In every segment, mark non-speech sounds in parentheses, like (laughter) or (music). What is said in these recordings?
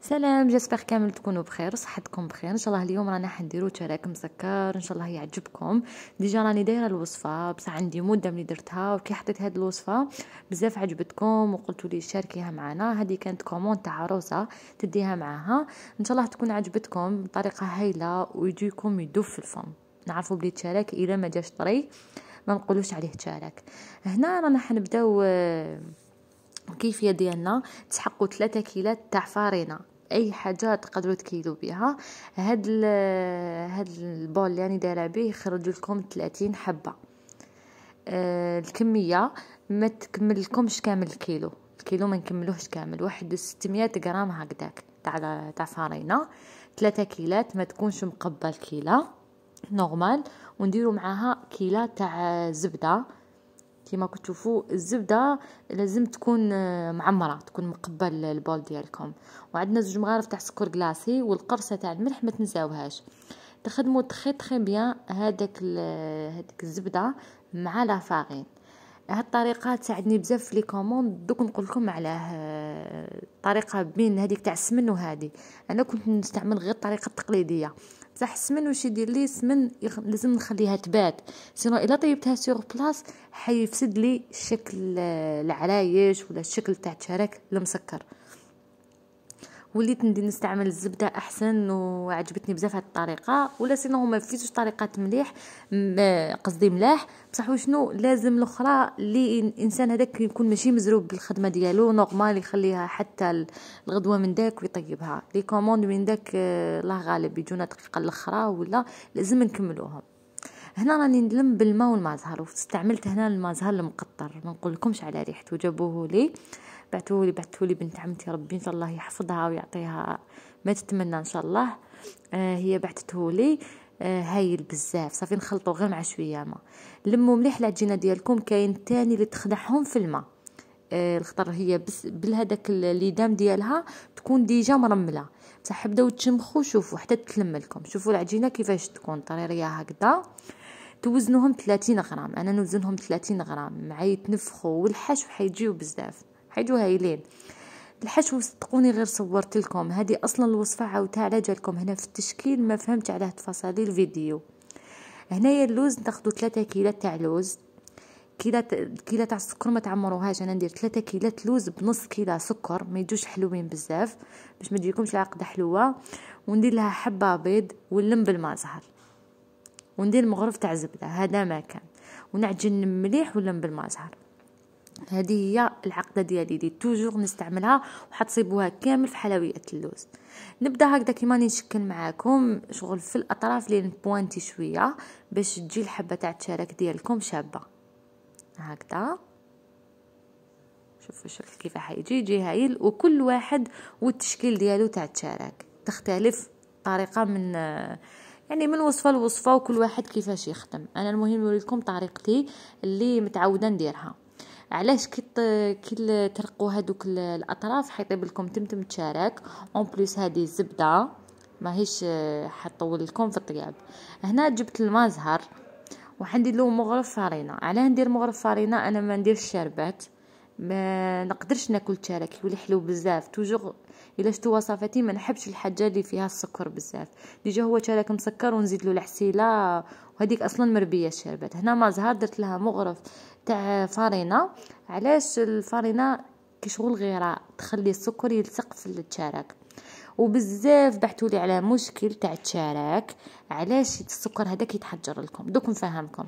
سلام جيسبر كامل تكونوا بخير صحتكم بخير ان شاء الله اليوم رانا حنديرو تراك مسكر ان شاء الله يعجبكم ديجا راني دايره الوصفه بصح عندي مده ملي درتها وكي حطيت هاد الوصفه بزاف عجبتكم وقلتوا لي شاركيها معنا هذه كانت كومون تاع عروسه تديها معاها ان شاء الله تكون عجبتكم بطريقه هايله ويجيكم يدوب في الفم نعرفوا بلي تشارك الا ما جاش طري ما نقولوش عليه تشارك هنا رانا حنبداو آه، الكيفيه ديالنا تحققوا ثلاثة كيلات تاع فارينه اي حاجه تقدروا تكيلو بها هاد ال هاد البول اللي يعني دايره به يخرج لكم 30 حبه آه الكميه ما تكملكمش كامل الكيلو الكيلو ما نكملوهش كامل واحد 600 غرام هكذاك تاع تاع فارينه 3 كيلات ما تكونش مقبه الكيله نورمال ونديروا معاها كيله تاع زبده كيما كتشوفوا الزبده لازم تكون آه، معمره تكون مقبه البول ديالكم وعندنا زوج مغارف تاع سكر كلاصي والقرصه تاع الملح ما تنساوهاش تخدموا تخي تخي بيان هذاك هذيك الزبده مع لا فارين هاد الطريقه تساعدني بزاف في لي كوموند دوك نقول لكم على الطريقه آه، بين هذيك تاع السمن وهذه انا كنت نستعمل غير الطريقه التقليديه بصح السمن واش يدير لي السمن لازم نخليها تبات سينو الا طيبتها سيغ بلاص حيفسد لي شكل آه، العرايش ولا الشكل تاع الشرك المسكر وليت ندير نستعمل الزبده احسن وعجبتني بزاف هاد الطريقه ولا سينو هما فيتوش طريقات مليح آه، قصدي ملاح بصح وشنو لازم الاخرى اللي الانسان هذاك يكون ماشي مزروب بالخدمه ديالو نورمال يخليها حتى الغدوه من داك ويطيبها لي كوموند من داك الله غالب يجونا دقيقه الاخرى ولا لازم نكملوهم هنا راني ندلم بالماء والمازهر واستعملت هنا المازهر المقطر ما نقولكمش على ريحته جابوه لي بعتوه لي بعتوه لي بنت عمتي ربي ان شاء الله يحفظها ويعطيها ما تتمنى ان شاء الله آه هي بعتته لي آه هايل بزاف صافي نخلطو غير مع شويه ما لمو مليح العجينه ديالكم كاين تاني اللي تخدعهم في الماء آه الخطر هي بس بالهداك الليدام ديالها تكون ديجا مرمله بصح بداو تشمخو شوفوا حتى تلملكم شوفوا العجينه كيفاش تكون طريريه هكذا توزنوهم 30 غرام انا نوزنهم 30 غرام مع يتنفخوا والحشو حيجيو بزاف حيجيو هايلين الحشو صدقوني غير صورت لكم هذه اصلا الوصفه عاودتها على جالكم هنا في التشكيل ما فهمت علاه تفاصيل الفيديو هنايا اللوز ناخذ 3 كيلات تاع لوز كيلة كيلة تاع السكر ما تعمروهاش انا ندير 3 كيلات لوز بنص كيلة سكر ما يجوش حلوين بزاف باش ما تجيكمش العقده حلوه وندير لها حبه بيض ونلم بالماء زهر وندير مغرف تاع زبده هذا ما كان ونعجن مليح ولا بالمازهر هذه هي العقده ديالي دي توجور نستعملها وحتصيبوها كامل في حلويات اللوز نبدا هكذا كيما نشكل معاكم شغل في الاطراف لين بوانتي شويه باش تجي الحبه تاع التشارك ديالكم شابه هكذا شوفوا الشكل كيف حيجي يجي هايل وكل واحد والتشكيل ديالو تاع التشارك تختلف طريقه من يعني من وصفة لوصفة وكل واحد كيفاش يخدم أنا المهم نوريكم طريقتي اللي متعودة نديرها علاش كي كي ترقوا هذوك الاطراف حيطيب لكم تمتم تشارك اون بليس هذه الزبده ماهيش آه، حطول لكم في الطياب هنا جبت الماء زهر وحندير له مغرف فرينه علاه ندير مغرف فرينه انا ما نديرش شربات ما نقدرش ناكل تشارك كيولي حلو بزاف توجور الا شتو وصفاتي ما نحبش الحاجه اللي فيها السكر بزاف ديجا هو تشارك مسكر ونزيد له العسيله وهذيك اصلا مربيه الشربات هنا ما زهر درت لها مغرف تاع فارينه علاش الفارينه كشغل غيراء تخلي السكر يلصق في التشارك وبزاف بحثوا لي على مشكل تاع التشارك علاش السكر هذاك كيتحجر لكم دوك نفهمكم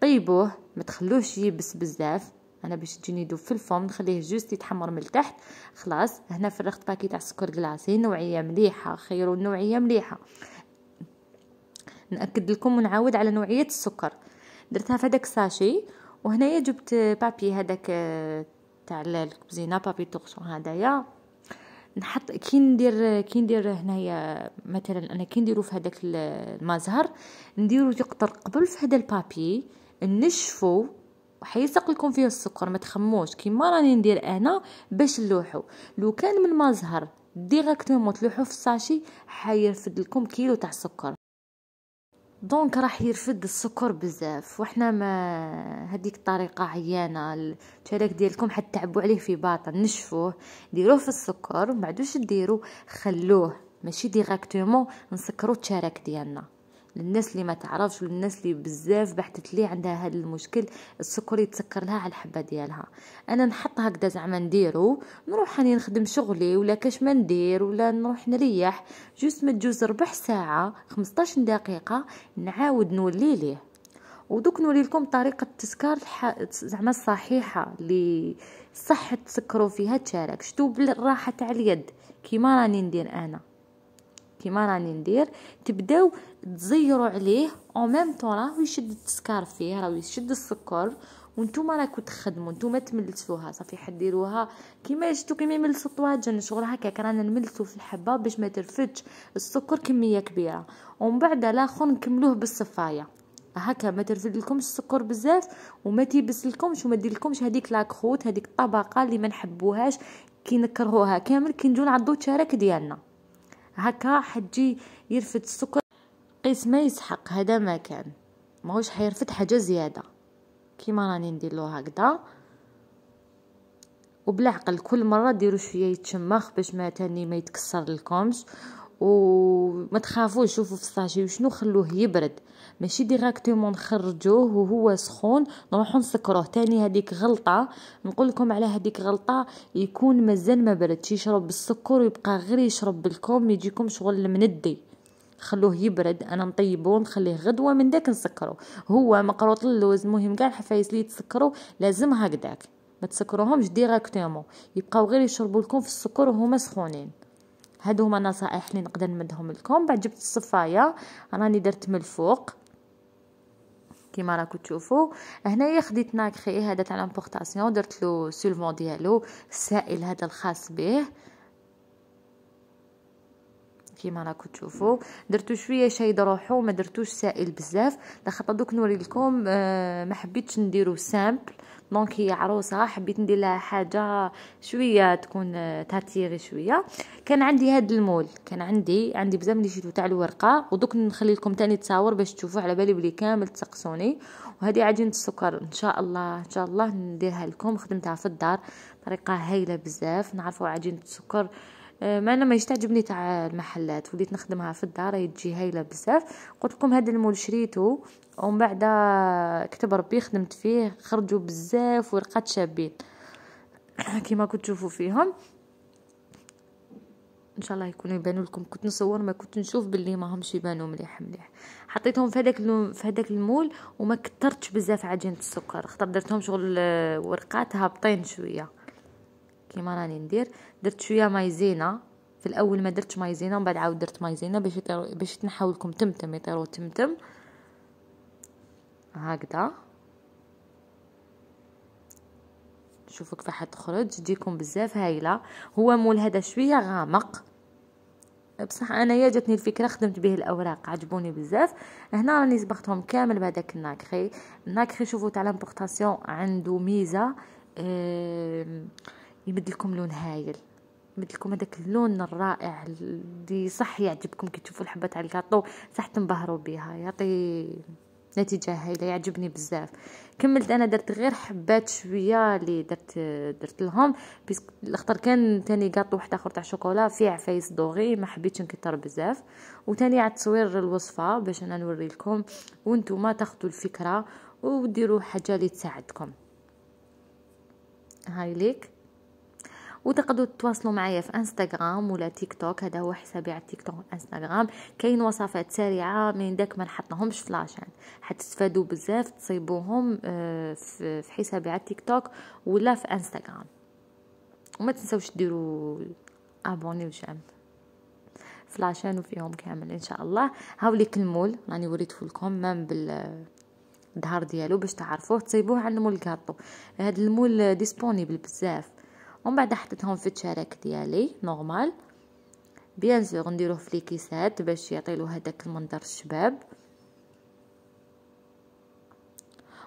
طيبوه ما تخلوش يبس بزاف انا باش تجيني دوب في الفم نخليه جوست يتحمر من التحت خلاص هنا فرغت باكي تاع السكر كلاصي نوعيه مليحه خير نوعيه مليحه ناكد لكم ونعاود على نوعيه السكر درتها في هذاك الساشي وهنايا جبت بابي هذاك آه، تاع الكوزينه بابي تورسون هذايا نحط كي ندير كي ندير هنايا مثلا انا كي نديرو في هذاك المزهر نديرو يقطر قبل في هذا البابي نشفو وحيلصق لكم فيه السكر ما تخموش كيما راني ندير انا باش نلوحو لو كان من ما زهر ديريكتومون تلوحو في الساشي حيرفد لكم كيلو تاع السكر دونك راح يرفد السكر بزاف وحنا ما هذيك الطريقه عيانه التراك ديالكم تعبوا عليه في باطن نشفوه ديروه في السكر ما عادوش ديروا خلوه ماشي ديريكتومون نسكروا التراك ديالنا للناس اللي ما تعرفش للناس اللي بزاف بحثت لي عندها هذا المشكل السكر يتسكر لها على الحبه ديالها انا نحط هكذا زعما نديرو نروح راني نخدم شغلي ولا كاش ما ندير ولا نروح نريح جوست ما تجوز ربع ساعه 15 دقيقه نعاود نولي ليه ودوك نوري لكم طريقه التسكار زعما الصحيحه اللي صح تسكروا فيها تشارك شتو بالراحه تاع اليد كيما راني ندير انا كيما راني ندير تبداو تزيروا عليه او ميم طون راهو يشد التسكار فيه راهو يشد السكر وانتوما راكو تخدموا انتوما تملسوها صافي حد ديروها كيما شفتوا كيما يملسوا الطواجن شغل هكاك رانا نملسوا في الحبه باش ما ترفدش السكر كميه كبيره ومن بعد لاخر نكملوه بالصفايه هكا ما ترفد لكمش السكر بزاف وما تيبس لكمش وما دير لكمش هذيك لاكروت هذيك الطبقه اللي ما نحبوهاش كي نكرهوها كامل كي نجو نعضو التشارك ديالنا هكا حتجي يرفد السكر قيس ما يسحق هذا ما كان ماهوش حيرفد حاجه زياده كيما راني ندير له هكذا وبالعقل كل مره ديروا شويه يتشمخ باش ما تاني ما يتكسر لكمش وما تخافوش شوفوا في الساشي وشنو خلوه يبرد ماشي ديراكتومون نخرجوه وهو سخون نروحو نسكروه تاني هذيك غلطه نقول لكم على هذيك غلطه يكون مازال ما بردش يشرب بالسكر ويبقى غير يشرب بالكم يجيكم شغل المندي خلوه يبرد انا نطيبو نخليه غدوه من داك نسكرو هو مقروط اللوز مهم كاع الحفايس اللي تسكرو لازم هكداك ما تسكروهمش ديراكتومون يبقاو غير يشربوا لكم في السكر وهما سخونين هادو هما نصائح اللي نقدر نمدهم لكم بعد جبت الصفايه راني درت من الفوق كيما راكو تشوفوا هنايا خديت ناكخي هذا تاع لامبورطاسيون درت له سولفون ديالو السائل هذا الخاص به كيما راكم تشوفوا درتو شويه شايد روحو ما درتوش سائل بزاف لاخاطر دوك نوري لكم آه، ما حبيتش نديرو سامبل دونك هي عروسه حبيت ندير لها حاجه شويه تكون آه، تاتيري شويه كان عندي هاد المول كان عندي عندي بزاف اللي شفتو تاع الورقه ودوك نخلي لكم تاني تصاور باش تشوفوا على بالي بلي كامل تسقسوني وهذه عجينه السكر ان شاء الله ان شاء الله نديرها لكم خدمتها في الدار طريقه هايله بزاف نعرفوا عجينه السكر آه، ما انا ما تعجبني تاع المحلات وليت نخدمها في الدار تجي هايله بزاف قلت لكم هذا المول شريته ومن بعد كتب ربي خدمت فيه خرجوا بزاف ورقات شابين (coughs) كيما كنت تشوفوا فيهم ان شاء الله يكونوا يبانوا لكم كنت نصور ما كنت نشوف باللي ماهمش يبانوا مليح مليح حطيتهم في هذاك في هذاك المول وما كثرتش بزاف عجينه السكر خاطر درتهم شغل آه، ورقات هابطين شويه كيما راني ندير درت شويه مايزينا في الاول ما درتش مايزينا ومن بعد عاود درت مايزينا باش يطيرو باش تنحاو لكم تمتم يطيرو تمتم هكذا شوفوا كيف تخرج تجيكم بزاف هايله هو مول هذا شويه غامق بصح انايا جاتني الفكره خدمت به الاوراق عجبوني بزاف هنا راني صبغتهم كامل بهذاك الناكخي الناكخي شوفوا تاع لامبورطاسيون عنده ميزه اه يمد لكم لون هايل يمد لكم هذاك اللون الرائع اللي صح يعجبكم كي تشوفوا الحبات على الكاطو صح تنبهروا بها يعطي نتيجه هايله يعجبني بزاف كملت انا درت غير حبات شويه اللي درت درت لهم بيسك كان تاني كاطو واحد اخر تاع شوكولا فيه عفايس دوغي ما حبيتش نكثر بزاف وتاني عاد تصوير الوصفه باش انا نوري لكم وانتم تاخذوا الفكره وديروا حاجه اللي تساعدكم هاي ليك وتقدروا تتواصلوا معايا في انستغرام ولا تيك توك هذا هو حسابي على تيك توك انستغرام كاين وصفات سريعه من داك ما نحطهمش في لاشين حتستفادوا بزاف تصيبوهم آه، في حسابي على تيك توك ولا في انستغرام وما تنسوش ديروا ابوني وجام في لاشين وفيهم كامل ان شاء الله هاوليك المول راني وريت لكم مام بال الظهر ديالو باش تعرفوه تصيبوه على المول الكاطو هاد المول ديسبونيبل بزاف ومن بعد حطيتهم في التشارك ديالي نورمال بيان سور نديروه في ليكيسات باش يعطيلو هداك المنظر الشباب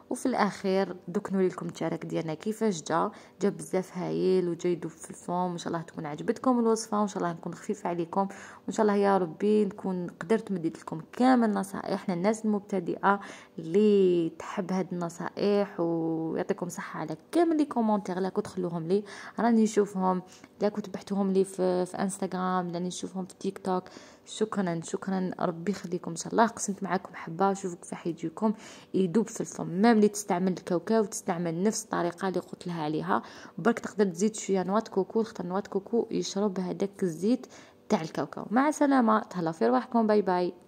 وفي الاخير دكنوا لكم التراك ديالنا كيفاش جا جا بزاف هايل وجا يدوب في الفم ان شاء الله تكون عجبتكم الوصفه وان شاء الله نكون خفيفه عليكم وان شاء الله يا ربي نكون قدرت مديت لكم كامل نصائحنا الناس المبتدئه اللي تحب هاد النصائح ويعطيكم صحه على كامل لي كومونتير لا كنت خلوهم لي راني نشوفهم لا كنت لي في, في انستغرام راني نشوفهم في تيك توك شكرا شكرا ربي يخليكم ان شاء الله قسمت معكم حبه في حيجيكم يدوب في الفم اللي تستعمل الكاوكاو تستعمل نفس الطريقه اللي قلت لها عليها برك تقدر تزيد شويه نواه كوكو خاطر نواه كوكو يشرب هذاك الزيت تاع الكاوكاو مع السلامه تهلا في رواحكم باي باي